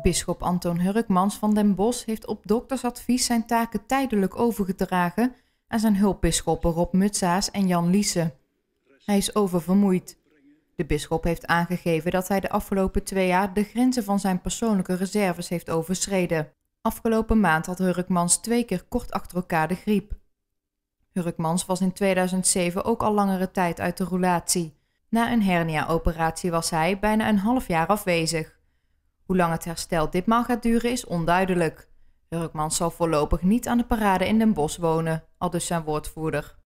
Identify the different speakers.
Speaker 1: Bisschop Anton Hurkmans van den Bosch heeft op doktersadvies zijn taken tijdelijk overgedragen aan zijn hulpbisschoppen Rob Mutsaas en Jan Liese. Hij is oververmoeid. De bisschop heeft aangegeven dat hij de afgelopen twee jaar de grenzen van zijn persoonlijke reserves heeft overschreden. Afgelopen maand had Hurkmans twee keer kort achter elkaar de griep. Hurkmans was in 2007 ook al langere tijd uit de roulatie. Na een hernia-operatie was hij bijna een half jaar afwezig. Hoe lang het herstel ditmaal gaat duren is onduidelijk. Hurkman zal voorlopig niet aan de parade in Den Bosch wonen, aldus zijn woordvoerder.